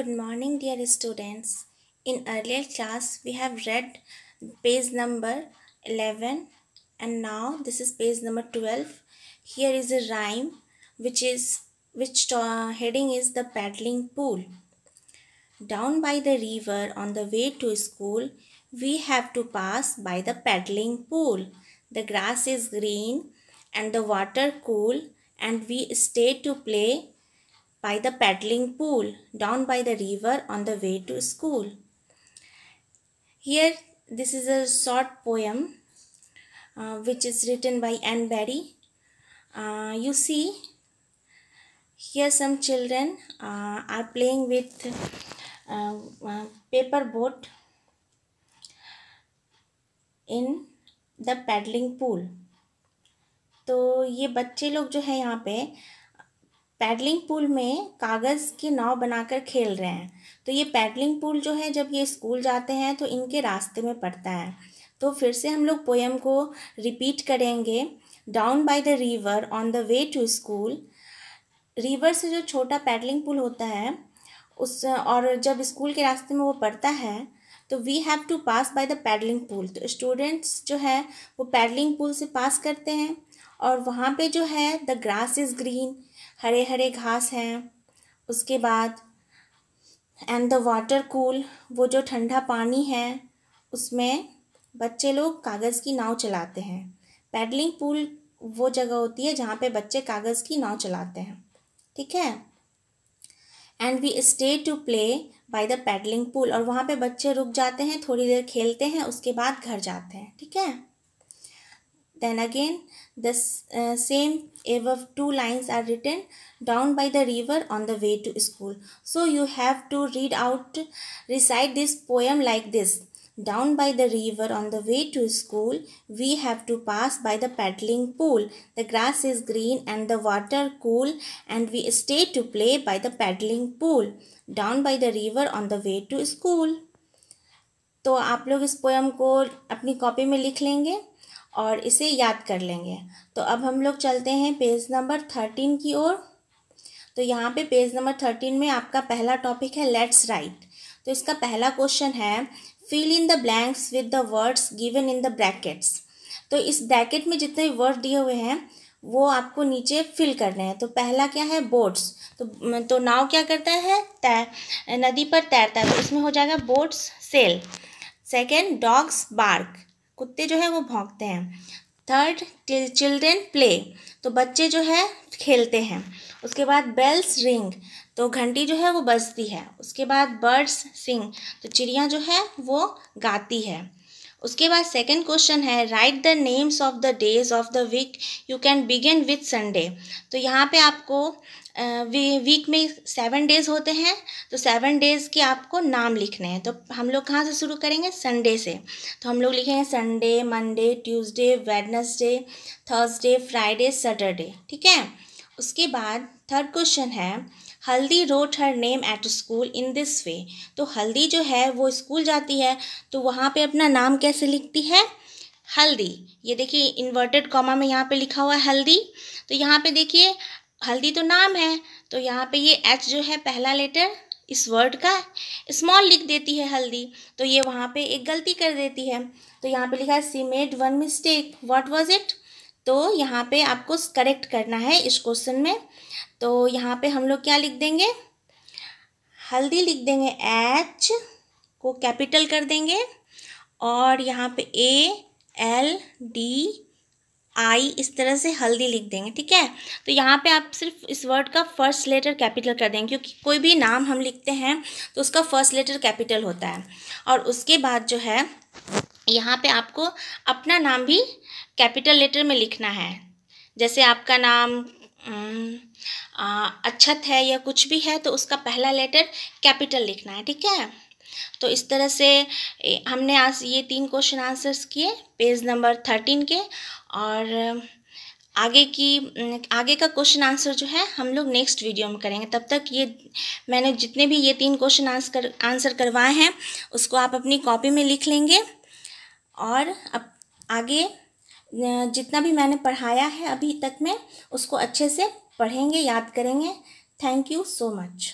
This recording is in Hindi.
Good morning dear students. In earlier class we have read page number 11 and now this is page number 12. Here is a rhyme which is which heading is the paddling pool. Down by the river on the way to school we have to pass by the paddling pool. The grass is green and the water cool and we stay to play by the paddling pool down by the river on the way to school. Here, this is a short poem uh, which is written by ann berry Uh, you see, here some children uh, are playing with uh, paper boat in the paddling pool तो ये बच्चे लोग जो है यहाँ पे पैडलिंग पूल में कागज़ के नाव बनाकर खेल रहे हैं तो ये पैडलिंग पूल जो है जब ये स्कूल जाते हैं तो इनके रास्ते में पड़ता है तो फिर से हम लोग पोएम को रिपीट करेंगे down by the river on the way to school river से जो छोटा पैडलिंग पुल होता है उस और जब स्कूल के रास्ते में वो पड़ता है तो we have to pass by the paddling pool तो स्टूडेंट्स जो है वो पैडलिंग पूल से पास करते हैं और वहाँ पे जो है द ग्रास इज़ ग्रीन हरे हरे घास हैं उसके बाद एंड द वाटर कूल वो जो ठंडा पानी है उसमें बच्चे लोग कागज़ की नाव चलाते हैं पैडलिंग पूल वो जगह होती है जहाँ पे बच्चे कागज़ की नाव चलाते हैं ठीक है and we stay to play by the paddling pool और वहाँ पे बच्चे रुक जाते हैं थोड़ी देर खेलते हैं उसके बाद घर जाते हैं ठीक है Then again, the uh, same above two lines are written down by the river on the way to school. So you have to read out, recite this poem like this. Down by the river on the way to school, we have to pass by the paddling pool. The grass is green and the water cool and we stay to play by the paddling pool. Down by the river on the way to school. तो आप लोग इस पोएम को अपनी कॉपी में लिख लेंगे और इसे याद कर लेंगे तो अब हम लोग चलते हैं पेज नंबर थर्टीन की ओर तो यहाँ पे पेज नंबर थर्टीन में आपका पहला टॉपिक है लेट्स राइट तो इसका पहला क्वेश्चन है fill in the blanks with the words given in the brackets तो इस ब्रैकेट में जितने वर्ड दिए हुए हैं वो आपको नीचे फिल करने हैं तो पहला क्या है बोट्स तो तो नाव क्या करता है तैर नदी पर तैरता है तो इसमें हो जाएगा boats sail second dogs bark कुत्ते जो है वो भोंगते हैं थर्ड चिल्ड्रेन प्ले तो बच्चे जो है खेलते हैं उसके बाद बेल्स रिंग तो घंटी जो है वो बजती है उसके बाद बर्ड्स सिंग तो चिड़िया जो है वो गाती है उसके बाद सेकंड क्वेश्चन है write the names of the days of the week you can begin with Sunday तो यहाँ पे आपको वी वीक में सेवन डेज होते हैं तो सेवन डेज़ के आपको नाम लिखने हैं तो हम लोग कहाँ से शुरू करेंगे संडे से तो हम लोग लिखेंगे Sunday Monday Tuesday Wednesday Thursday Friday Saturday ठीक है उसके बाद थर्ड क्वेश्चन है Haldi wrote her name at school in this way तो हल्दी जो है वो स्कूल जाती है तो वहाँ पे अपना नाम कैसे लिखती है हल्दी ये देखिए इन्वर्टेड कॉमा में यहाँ पे लिखा हुआ है हल्दी तो यहाँ पे देखिए हल्दी तो नाम है तो यहाँ पे ये एच जो है पहला लेटर इस वर्ड का स्मॉल लिख देती है हल्दी तो ये वहाँ पे एक गलती कर देती है तो यहाँ पे लिखा है she made one mistake what was it तो यहाँ पे आपको करेक्ट करना है इस क्वेश्चन में तो यहाँ पे हम लोग क्या लिख देंगे हल्दी लिख देंगे एच को कैपिटल कर देंगे और यहाँ पे ए एल डी आई इस तरह से हल्दी लिख देंगे ठीक है तो यहाँ पे आप सिर्फ इस वर्ड का फर्स्ट लेटर कैपिटल कर देंगे क्योंकि कोई भी नाम हम लिखते हैं तो उसका फर्स्ट लेटर कैपिटल होता है और उसके बाद जो है यहाँ पे आपको अपना नाम भी कैपिटल लेटर में लिखना है जैसे आपका नाम अच्छत है या कुछ भी है तो उसका पहला लेटर कैपिटल लिखना है ठीक है तो इस तरह से हमने आज ये तीन क्वेश्चन आंसर्स किए पेज नंबर थर्टीन के और आगे की आगे का क्वेश्चन आंसर जो है हम लोग नेक्स्ट वीडियो में करेंगे तब तक ये मैंने जितने भी ये तीन क्वेश्चन आंसर आंसर करवाए हैं उसको आप अपनी कॉपी में लिख लेंगे और अब आगे जितना भी मैंने पढ़ाया है अभी तक में उसको अच्छे से पढ़ेंगे याद करेंगे थैंक यू सो मच